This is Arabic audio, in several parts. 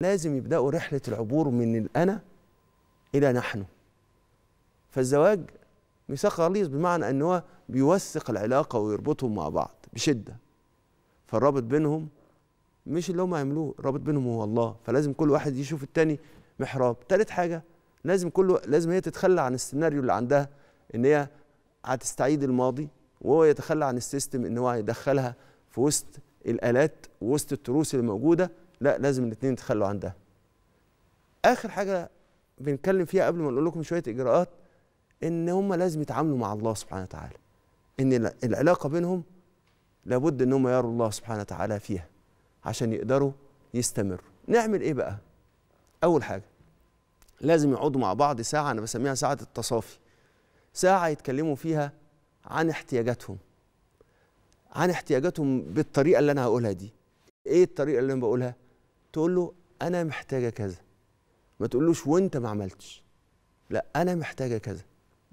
لازم يبداوا رحله العبور من الانا الى نحن فالزواج ميثاق غليظ بمعنى ان هو بيوثق العلاقه ويربطهم مع بعض بشده فالرابط بينهم مش اللي هم عملوه الرابط بينهم هو الله فلازم كل واحد يشوف التاني محراب تالت حاجه لازم كل لازم هي تتخلى عن السيناريو اللي عندها ان هي هتستعيد الماضي وهو يتخلى عن السيستم ان هو هيدخلها في وسط الالات وسط التروس اللي موجوده لا لازم الاثنين يتخلوا عن ده اخر حاجه بنتكلم فيها قبل ما نقول لكم شويه اجراءات ان هم لازم يتعاملوا مع الله سبحانه وتعالى ان العلاقه بينهم لابد ان هم يروا الله سبحانه وتعالى فيها عشان يقدروا يستمروا نعمل ايه بقى اول حاجه لازم يقعدوا مع بعض ساعه انا بسميها ساعه التصافي ساعه يتكلموا فيها عن احتياجاتهم عن احتياجاتهم بالطريقه اللي انا هقولها دي ايه الطريقه اللي انا بقولها تقول له انا محتاجه كذا ما تقولوش وانت ما عملتش لا انا محتاجه كذا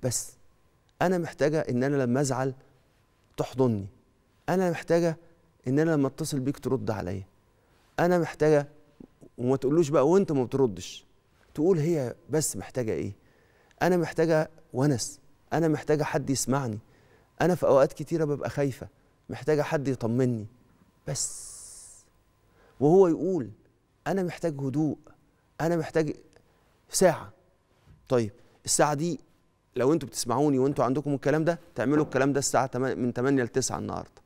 بس انا محتاجه ان انا لما ازعل تحضني انا محتاجه ان انا لما اتصل بيك ترد عليا انا محتاجه وما تقولوش بقى وانت ما بتردش تقول هي بس محتاجه ايه انا محتاجه ونس انا محتاجه حد يسمعني انا في اوقات كتيره ببقى خايفه محتاجه حد يطمني بس وهو يقول انا محتاج هدوء انا محتاج ساعه طيب الساعه دي لو انتوا بتسمعوني وانتوا عندكم الكلام ده تعملوا الكلام ده الساعه من 8 ل 9 النهارده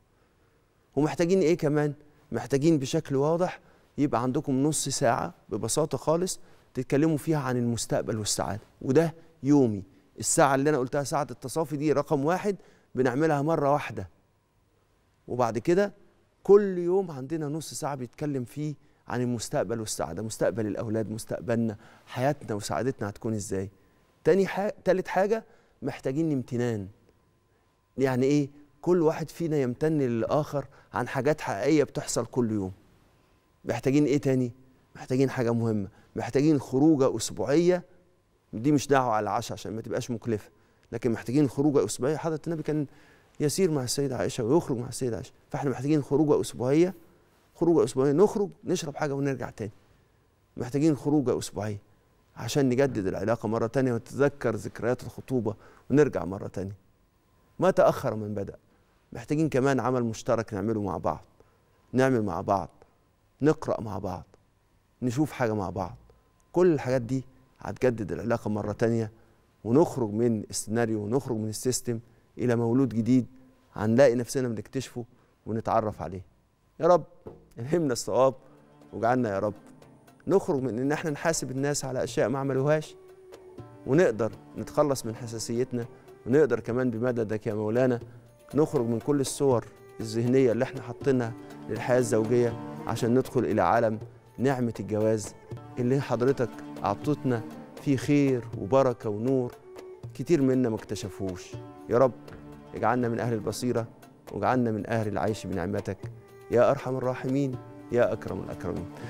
ومحتاجين ايه كمان محتاجين بشكل واضح يبقى عندكم نص ساعه ببساطه خالص تتكلموا فيها عن المستقبل والسعاده وده يومي الساعه اللي انا قلتها ساعه التصافي دي رقم واحد بنعملها مره واحده وبعد كده كل يوم عندنا نص ساعه بيتكلم فيه عن المستقبل والسعاده مستقبل الاولاد مستقبلنا حياتنا وسعادتنا هتكون ازاي تاني حاجه تالت حاجه محتاجين امتنان يعني ايه كل واحد فينا يمتن للاخر عن حاجات حقيقيه بتحصل كل يوم محتاجين ايه تاني محتاجين حاجه مهمه محتاجين خروجه اسبوعيه دي مش دعوه على العشاء عشان ما تبقاش مكلفه لكن محتاجين خروجه اسبوعيه حضره النبي كان يسير مع السيده عائشه ويخرج مع السيده عائشه فاحنا محتاجين خروجه اسبوعيه خروجه اسبوعيه نخرج نشرب حاجه ونرجع تاني محتاجين خروجه اسبوعيه عشان نجدد العلاقه مره تانيه ونتذكر ذكريات الخطوبه ونرجع مره تانيه ما تاخر من بدا محتاجين كمان عمل مشترك نعمله مع بعض نعمل مع بعض نقرا مع بعض نشوف حاجه مع بعض كل الحاجات دي هتجدد العلاقه مره تانيه ونخرج من السيناريو ونخرج من السيستم الى مولود جديد هنلاقي نفسنا بنكتشفه ونتعرف عليه يا رب الهمنا الصواب واجعلنا يا رب نخرج من ان احنا نحاسب الناس على اشياء ما عملوهاش ونقدر نتخلص من حساسيتنا ونقدر كمان بمددك يا مولانا نخرج من كل الصور الذهنيه اللي احنا حاطينها للحياه الزوجيه عشان ندخل الى عالم نعمه الجواز اللي حضرتك اعطتنا فيه خير وبركه ونور كتير منا ما اكتشفوش يا رب اجعلنا من اهل البصيره واجعلنا من اهل العيش بنعمتك يا أرحم الراحمين يا أكرم الأكرمين